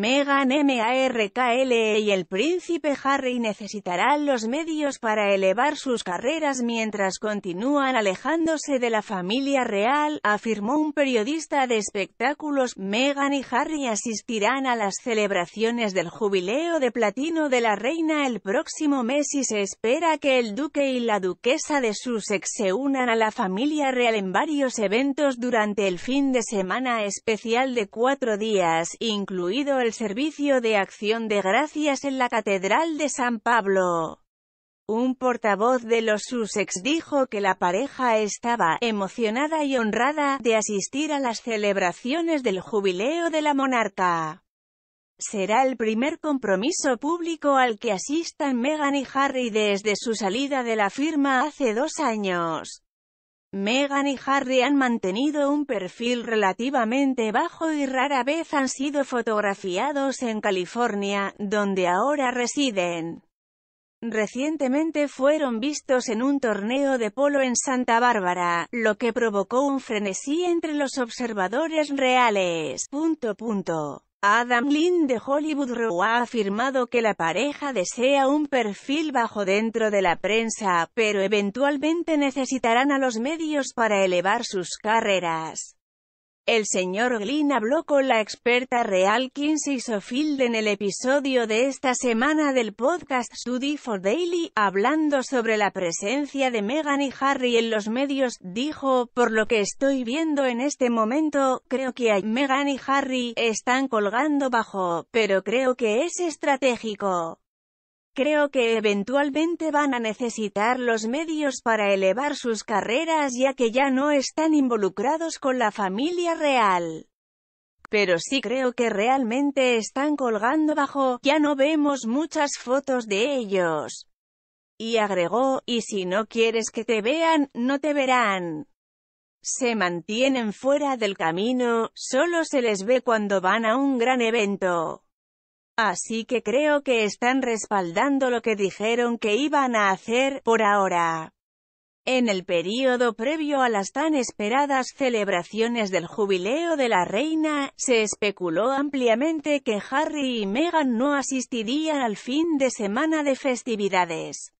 Meghan Markle y el príncipe Harry necesitarán los medios para elevar sus carreras mientras continúan alejándose de la familia real, afirmó un periodista de espectáculos. Meghan y Harry asistirán a las celebraciones del jubileo de platino de la reina el próximo mes y se espera que el duque y la duquesa de Sussex se unan a la familia real en varios eventos durante el fin de semana especial de cuatro días, incluido el servicio de acción de gracias en la Catedral de San Pablo. Un portavoz de los Sussex dijo que la pareja estaba emocionada y honrada de asistir a las celebraciones del jubileo de la monarca. Será el primer compromiso público al que asistan Meghan y Harry desde su salida de la firma hace dos años. Megan y Harry han mantenido un perfil relativamente bajo y rara vez han sido fotografiados en California, donde ahora residen. Recientemente fueron vistos en un torneo de polo en Santa Bárbara, lo que provocó un frenesí entre los observadores reales. Adam Lynn de Hollywood Row ha afirmado que la pareja desea un perfil bajo dentro de la prensa, pero eventualmente necesitarán a los medios para elevar sus carreras. El señor Glynn habló con la experta real Kinsey Sofield en el episodio de esta semana del podcast Study for Daily, hablando sobre la presencia de Meghan y Harry en los medios, dijo, por lo que estoy viendo en este momento, creo que Meghan y Harry están colgando bajo, pero creo que es estratégico. Creo que eventualmente van a necesitar los medios para elevar sus carreras ya que ya no están involucrados con la familia real. Pero sí creo que realmente están colgando bajo, ya no vemos muchas fotos de ellos. Y agregó, y si no quieres que te vean, no te verán. Se mantienen fuera del camino, solo se les ve cuando van a un gran evento. Así que creo que están respaldando lo que dijeron que iban a hacer, por ahora. En el período previo a las tan esperadas celebraciones del jubileo de la reina, se especuló ampliamente que Harry y Meghan no asistirían al fin de semana de festividades.